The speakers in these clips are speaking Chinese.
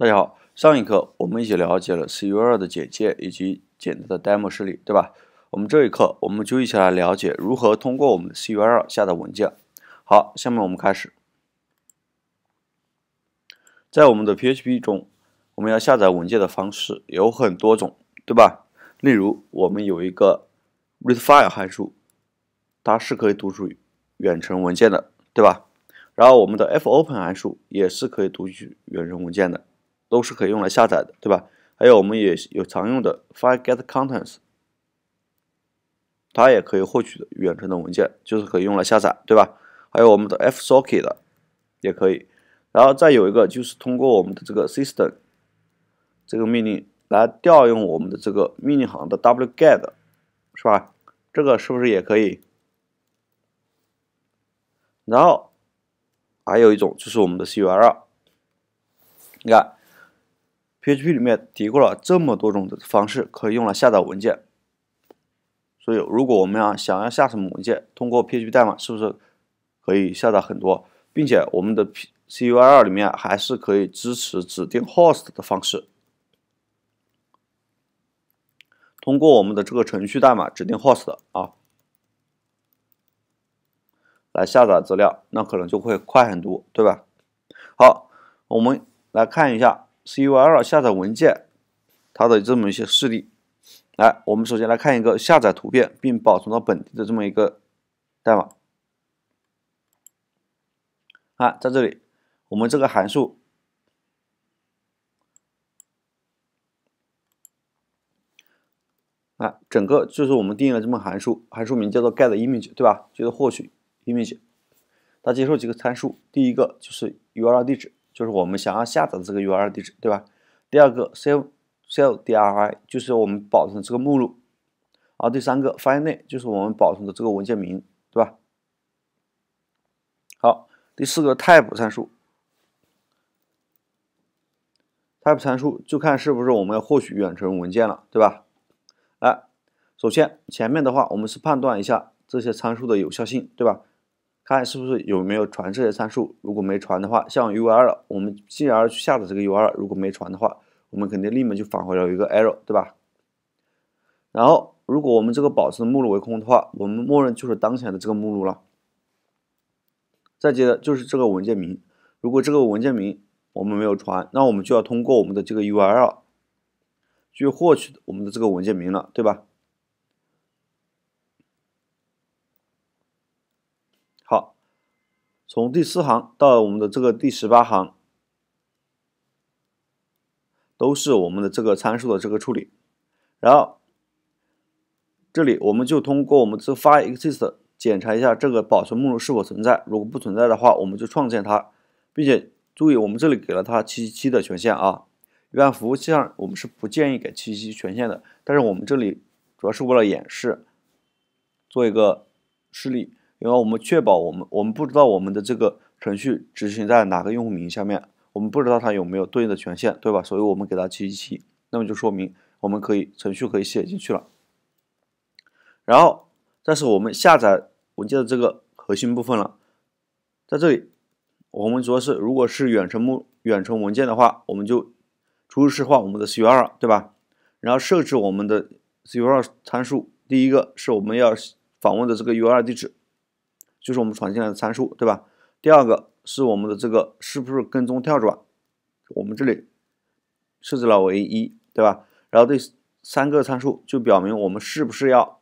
大家好，上一课我们一起了解了 C U R 的简介以及简单的 demo 示例，对吧？我们这一课我们就一起来了解如何通过我们 C U R 下载文件。好，下面我们开始。在我们的 P H P 中，我们要下载文件的方式有很多种，对吧？例如，我们有一个 read file 函数，它是可以读取远程文件的，对吧？然后，我们的 f open 函数也是可以读取远程文件的。都是可以用来下载的，对吧？还有我们也有常用的 `file_get_contents`，它也可以获取远程的文件，就是可以用来下载，对吧？还有我们的 f s o c k e t 也可以。然后再有一个就是通过我们的这个 `system` 这个命令来调用我们的这个命令行的 `wget`，是吧？这个是不是也可以？然后还有一种就是我们的 `curl`，你看。P p 里面提供了这么多种的方式可以用来下载文件，所以如果我们啊想要下什么文件，通过 P p 代码是不是可以下载很多，并且我们的 P C U i 二里面还是可以支持指定 host 的方式，通过我们的这个程序代码指定 host 啊，来下载资料，那可能就会快很多，对吧？好，我们来看一下。CURL 下载文件，它的这么一些示例。来，我们首先来看一个下载图片并保存到本地的这么一个代码。啊，在这里，我们这个函数，啊，整个就是我们定义了这么函数，函数名叫做 get_image，对吧？就是获取 image。它接受几个参数，第一个就是 URL 地址。就是我们想要下载的这个 URL 地址，对吧？第二个，c c d r i，就是我们保存的这个目录，啊，第三个，filename，就是我们保存的这个文件名，对吧？好，第四个，type 参数，type 参数就看是不是我们要获取远程文件了，对吧？哎，首先前面的话，我们是判断一下这些参数的有效性，对吧？看是不是有没有传这些参数，如果没传的话，像 U R，我们既然去下载这个 U R，如果没传的话，我们肯定立马就返回了一个 error，对吧？然后，如果我们这个保存目录为空的话，我们默认就是当前的这个目录了。再接着就是这个文件名，如果这个文件名我们没有传，那我们就要通过我们的这个 U R，去获取我们的这个文件名了，对吧？从第四行到我们的这个第十八行，都是我们的这个参数的这个处理。然后这里我们就通过我们这 file e x i s t 检查一下这个保存目录是否存在。如果不存在的话，我们就创建它，并且注意我们这里给了它七七七的权限啊。一般服务器上我们是不建议给七七七权限的，但是我们这里主要是为了演示，做一个示例。因为我们确保我们我们不知道我们的这个程序执行在哪个用户名下面，我们不知道它有没有对应的权限，对吧？所以，我们给它七七，那么就说明我们可以程序可以写进去了。然后，这是我们下载文件的这个核心部分了。在这里，我们主要是如果是远程目远程文件的话，我们就初始化我们的 c u r 对吧？然后设置我们的 c u r 参数，第一个是我们要访问的这个 u r 地址。就是我们传进来的参数，对吧？第二个是我们的这个是不是跟踪跳转，我们这里设置了为一对吧？然后第三个参数就表明我们是不是要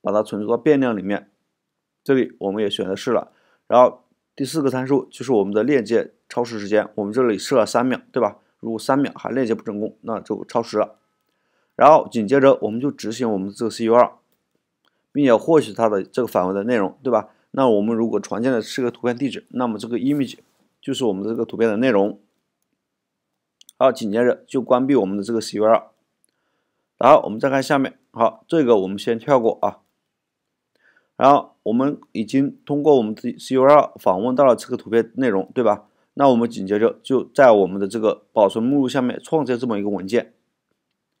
把它存储到变量里面，这里我们也选择是了。然后第四个参数就是我们的链接超时时间，我们这里设了三秒，对吧？如果三秒还链接不成功，那就超时了。然后紧接着我们就执行我们这个 CUR，并且获取它的这个返回的内容，对吧？那我们如果传进来是个图片地址，那么这个 image 就是我们的这个图片的内容。好，紧接着就关闭我们的这个 C U R。然后我们再看下面，好，这个我们先跳过啊。然后我们已经通过我们自己 C U R 访问到了这个图片内容，对吧？那我们紧接着就在我们的这个保存目录下面创建这么一个文件，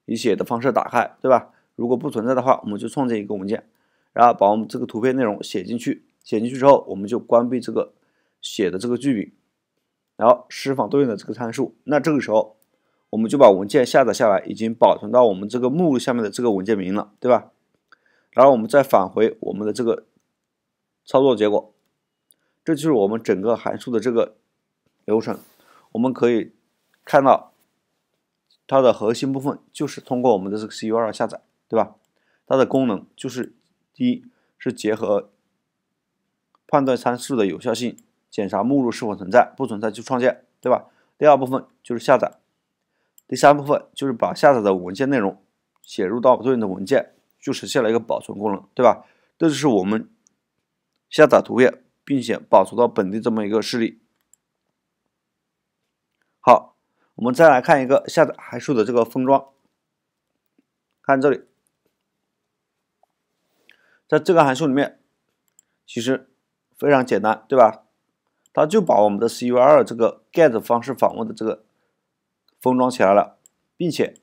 以写的方式打开，对吧？如果不存在的话，我们就创建一个文件，然后把我们这个图片内容写进去。写进去之后，我们就关闭这个写的这个句柄，然后释放对应的这个参数。那这个时候，我们就把文件下载下来，已经保存到我们这个目录下面的这个文件名了，对吧？然后我们再返回我们的这个操作结果。这就是我们整个函数的这个流程。我们可以看到它的核心部分就是通过我们的这个 C U R 下载，对吧？它的功能就是第一是结合。判断参数的有效性，检查目录是否存在，不存在就创建，对吧？第二部分就是下载，第三部分就是把下载的文件内容写入到对应的文件，就实现了一个保存功能，对吧？这就是我们下载图片并且保存到本地这么一个事例。好，我们再来看一个下载函数的这个封装，看这里，在这个函数里面，其实。非常简单，对吧？它就把我们的 C U R 这个 get 方式访问的这个封装起来了，并且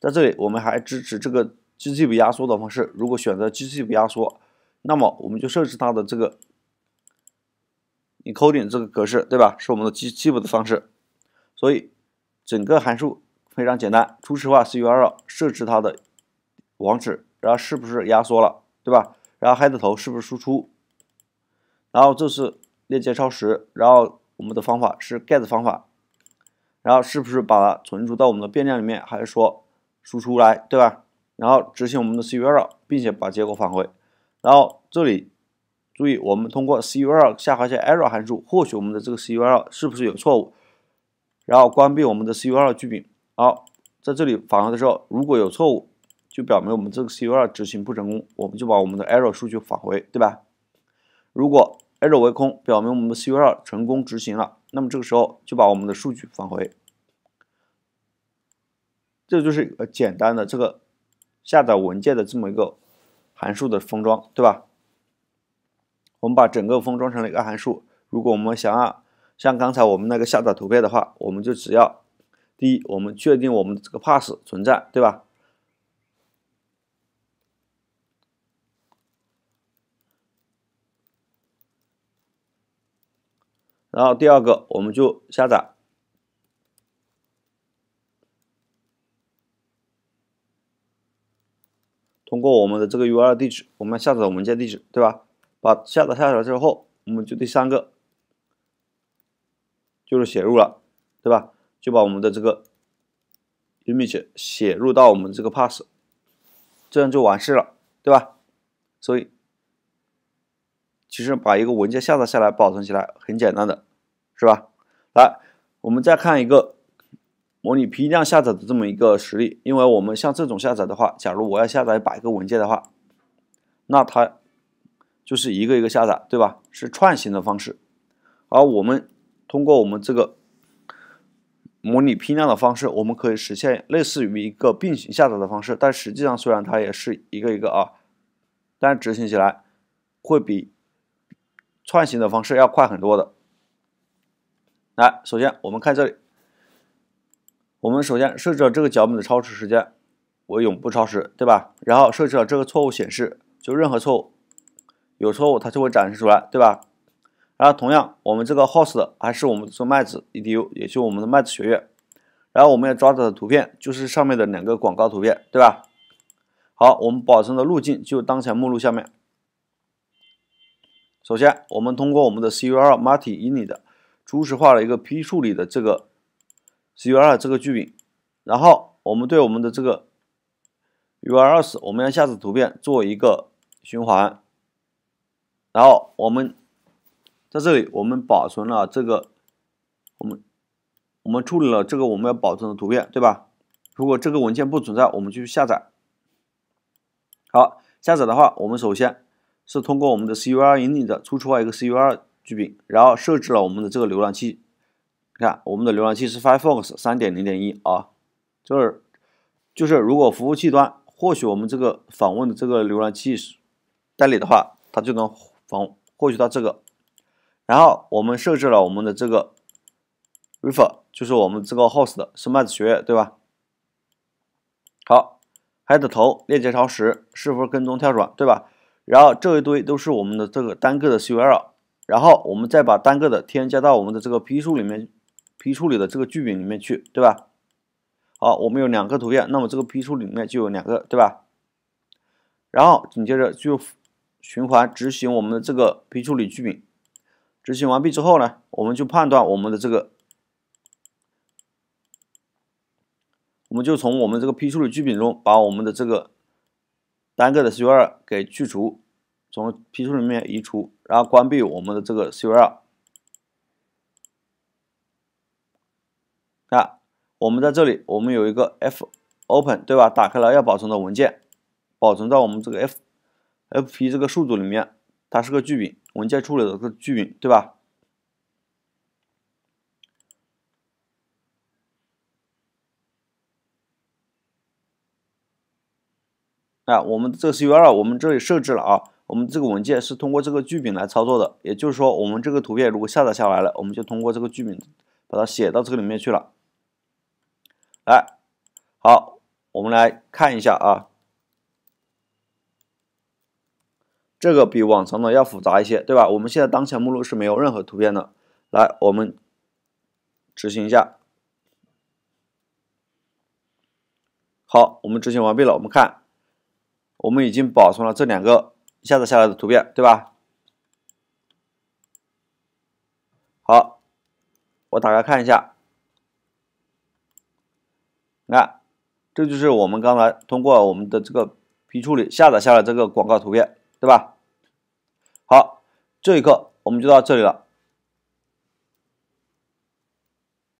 在这里我们还支持这个 g 器 p 压缩的方式。如果选择 g 器 p 压缩，那么我们就设置它的这个你扣点这个格式，对吧？是我们的 g 器 p 的方式。所以整个函数非常简单：初始化 C U R，设置它的网址，然后是不是压缩了，对吧？然后 head 头是不是输出？然后这是链接超时，然后我们的方法是 get 方法，然后是不是把它存储到我们的变量里面，还是说输出来，对吧？然后执行我们的 curl，并且把结果返回。然后这里注意，我们通过 curl 下划线 error 函数获取我们的这个 curl 是不是有错误，然后关闭我们的 curl 聚柄。好，在这里返回的时候，如果有错误，就表明我们这个 curl 执行不成功，我们就把我们的 error 数据返回，对吧？如果 l 为空，表明我们的 c u r 成功执行了。那么这个时候就把我们的数据返回。这就是一个简单的这个下载文件的这么一个函数的封装，对吧？我们把整个封装成了一个函数。如果我们想要像刚才我们那个下载图片的话，我们就只要第一，我们确定我们这个 pass 存在，对吧？然后第二个，我们就下载，通过我们的这个 URL 地址，我们下载文件地址，对吧？把下载下来之后，我们就第三个，就是写入了，对吧？就把我们的这个 image 写入到我们这个 pass，这样就完事了，对吧？所以。其实把一个文件下载下来保存起来很简单的是吧？来，我们再看一个模拟批量下载的这么一个实例。因为我们像这种下载的话，假如我要下载百个文件的话，那它就是一个一个下载，对吧？是串行的方式。而我们通过我们这个模拟批量的方式，我们可以实现类似于一个并行下载的方式。但实际上，虽然它也是一个一个啊，但执行起来会比。串行的方式要快很多的。来，首先我们看这里，我们首先设置了这个脚本的超时时间，我永不超时，对吧？然后设置了这个错误显示，就任何错误有错误它就会展示出来，对吧？然后同样，我们这个 host 还是我们说麦子 EDU，也就我们的麦子学院。然后我们要抓到的图片就是上面的两个广告图片，对吧？好，我们保存的路径就当前目录下面。首先，我们通过我们的 curl m a r t i ini 的初始化了一个批处理的这个 c u r 这个句柄，然后我们对我们的这个 url s 我们要下载图片做一个循环，然后我们在这里我们保存了这个我们我们处理了这个我们要保存的图片，对吧？如果这个文件不存在，我们就去下载。好，下载的话，我们首先。是通过我们的 CUR 引领的，输出了一个 CUR 巨饼，然后设置了我们的这个浏览器，你看我们的浏览器是 Firefox 三点零点一啊，就是就是如果服务器端获取我们这个访问的这个浏览器代理的话，它就能访获取到这个，然后我们设置了我们的这个 Refer，就是我们这个 Host 是麦子学院对吧？好，它的头链接超时是否跟踪跳转对吧？然后这一堆都是我们的这个单个的 URL，然后我们再把单个的添加到我们的这个批处理里面，批处理的这个聚丙里面去，对吧？好，我们有两个图片，那么这个批处理里面就有两个，对吧？然后紧接着就循环执行我们的这个批处理聚丙，执行完毕之后呢，我们就判断我们的这个，我们就从我们这个批处理聚丙中把我们的这个。单个的 C U 二给去除，从 P 数里面移除，然后关闭我们的这个 C U 二。那我们在这里，我们有一个 F open 对吧？打开了要保存的文件，保存到我们这个 F F P 这个数组里面，它是个句柄，文件处理的是句柄对吧？啊，我们这个 C U 二，我们这里设置了啊，我们这个文件是通过这个剧本来操作的，也就是说，我们这个图片如果下载下来了，我们就通过这个剧本把它写到这个里面去了。来，好，我们来看一下啊，这个比往常的要复杂一些，对吧？我们现在当前目录是没有任何图片的。来，我们执行一下。好，我们执行完毕了，我们看。我们已经保存了这两个下载下来的图片，对吧？好，我打开看一下，你看，这就是我们刚才通过我们的这个批处理下载下来这个广告图片，对吧？好，这一课我们就到这里了。